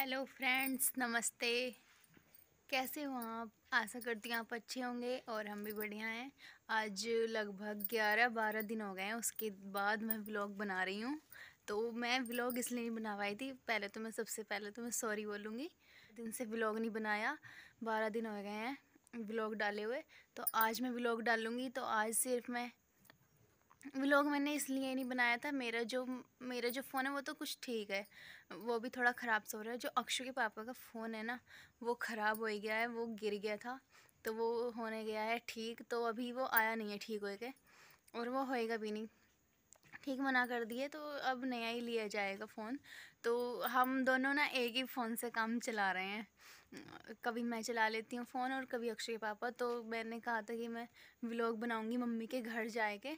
hello friends नमस्ते कैसे हो आप आशा करती हैं आप अच्छे होंगे और हम भी बढ़िया हैं आज लगभग ग्यारह बारह दिन हो गए हैं उसके बाद मैं व्लॉग बना रही हूँ तो मैं व्लॉग इसलिए नहीं बना पाई थी पहले तो मैं सबसे पहले तो मैं सॉरी बोलूँगी दिन से व्लॉग नहीं बनाया बारह दिन हो गए हैं व्लॉग डाले हुए तो आज मैं व्लॉग डालूँगी तो आज सिर्फ मैं व्लॉग मैंने इसलिए नहीं बनाया था मेरा जो मेरा जो फ़ोन है वो तो कुछ ठीक है वो भी थोड़ा ख़राब सो हो रहा है जो अक्षु के पापा का फ़ोन है ना वो ख़राब हो गया है वो गिर गया था तो वो होने गया है ठीक तो अभी वो आया नहीं है ठीक हो और वो होएगा भी नहीं ठीक मना कर दिए तो अब नया ही लिया जाएगा फ़ोन तो हम दोनों ना एक ही फ़ोन से काम चला रहे हैं कभी मैं चला लेती हूँ फ़ोन और कभी अक्षय के पापा तो मैंने कहा था कि मैं व्लॉग बनाऊँगी मम्मी के घर जाए के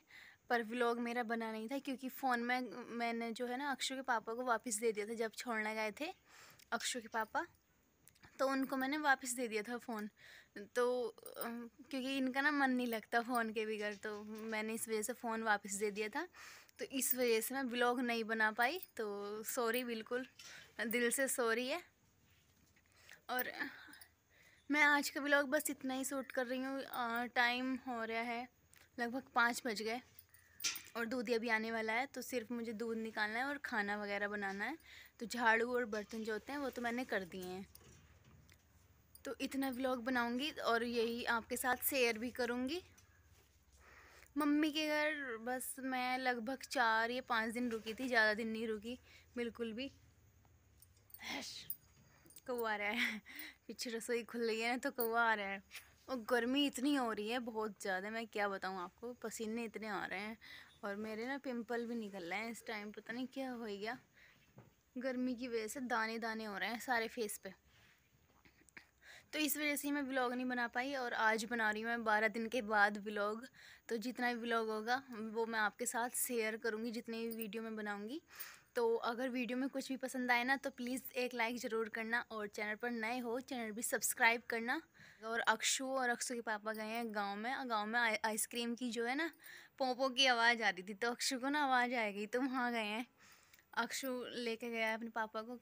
पर व्लॉग मेरा बना नहीं था क्योंकि फ़ोन में मैंने जो है ना अक्षु के पापा को वापस दे दिया था जब छोड़ने गए थे अक्षु के पापा तो उनको मैंने वापस दे दिया था फ़ोन तो क्योंकि इनका ना मन नहीं लगता फ़ोन के बिगड़ तो मैंने इस वजह से फ़ोन वापस दे दिया था तो इस वजह से मैं ब्लॉग नहीं बना पाई तो सॉरी बिल्कुल दिल से सॉरी है और मैं आज का ब्लॉग बस इतना ही शूट कर रही हूँ टाइम हो रहा है लगभग पाँच बज गए और दूध अभी आने वाला है तो सिर्फ मुझे दूध निकालना है और खाना वगैरह बनाना है तो झाड़ू और बर्तन जो होते हैं वो तो मैंने कर दिए हैं तो इतना व्लॉग बनाऊंगी और यही आपके साथ शेयर भी करूंगी मम्मी के घर बस मैं लगभग चार या पाँच दिन रुकी थी ज़्यादा दिन नहीं रुकी बिल्कुल भी कौआ आ रहा है पीछे रसोई खुल रही है ना तो कौआ आ रहा है और गर्मी इतनी हो रही है बहुत ज़्यादा मैं क्या बताऊँ आपको पसीने इतने आ रहे हैं और मेरे ना पिंपल भी निकल रहे हैं इस टाइम पता नहीं क्या हो गया गर्मी की वजह से दाने दाने हो रहे हैं सारे फेस पे तो इस वजह से मैं ब्लॉग नहीं बना पाई और आज बना रही हूँ मैं बारह दिन के बाद ब्लॉग तो जितना भी ब्लॉग होगा वो मैं आपके साथ शेयर करूँगी जितनी भी वीडियो मैं बनाऊँगी तो अगर वीडियो में कुछ भी पसंद आए ना तो प्लीज़ एक लाइक ज़रूर करना और चैनल पर नए हो चैनल भी सब्सक्राइब करना और अक्षु और अक्षु के पापा गए हैं गांव में और गांव में आइसक्रीम की जो है ना पोंपों की आवाज़ आ रही थी तो अक्षु को ना आवाज़ आ गई तो वहाँ गए हैं अक्षु लेके गया है अपने पापा को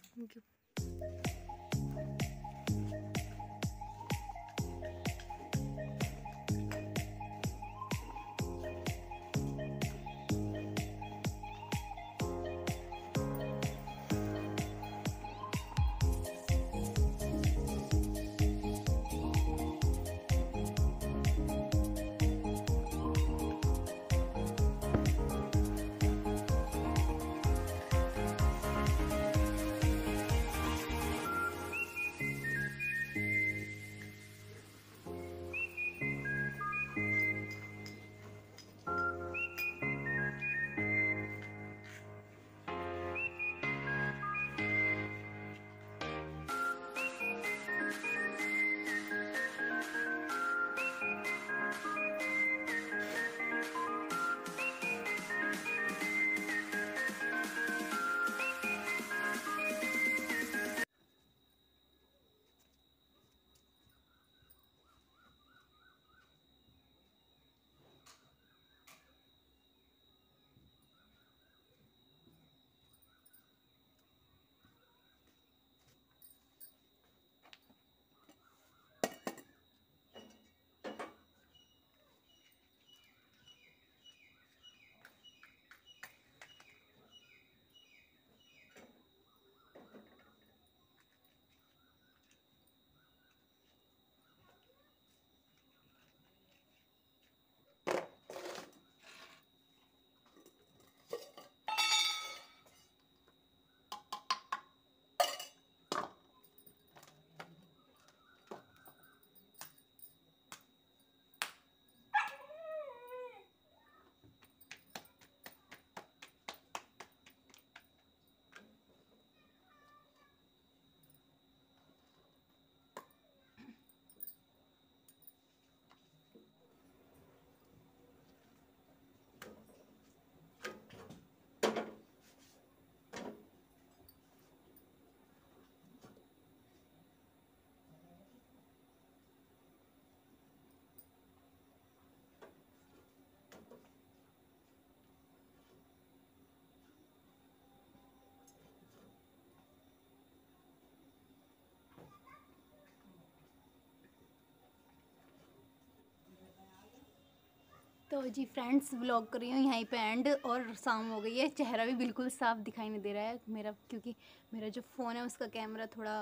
तो जी फ्रेंड्स व्लॉग कर रही हूँ यहीं पे एंड और शाम हो गई है चेहरा भी बिल्कुल साफ दिखाई नहीं दे रहा है मेरा क्योंकि मेरा जो फ़ोन है उसका कैमरा थोड़ा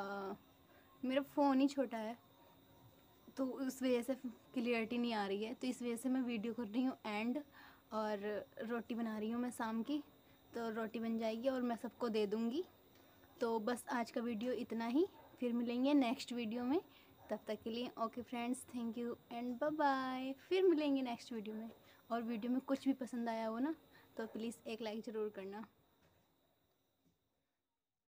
मेरा फ़ोन ही छोटा है तो उस वजह से क्लियरिटी नहीं आ रही है तो इस वजह से मैं वीडियो कर रही हूँ एंड और रोटी बना रही हूँ मैं शाम की तो रोटी बन जाएगी और मैं सबको दे दूँगी तो बस आज का वीडियो इतना ही फिर मिलेंगे नेक्स्ट वीडियो में तब तक के लिए okay friends thank you and bye bye फिर मिलेंगे नेक्स्ट वीडियो में और वीडियो में कुछ भी पसंद आया हो ना तो प्लीज़ एक लाइक ज़रूर करना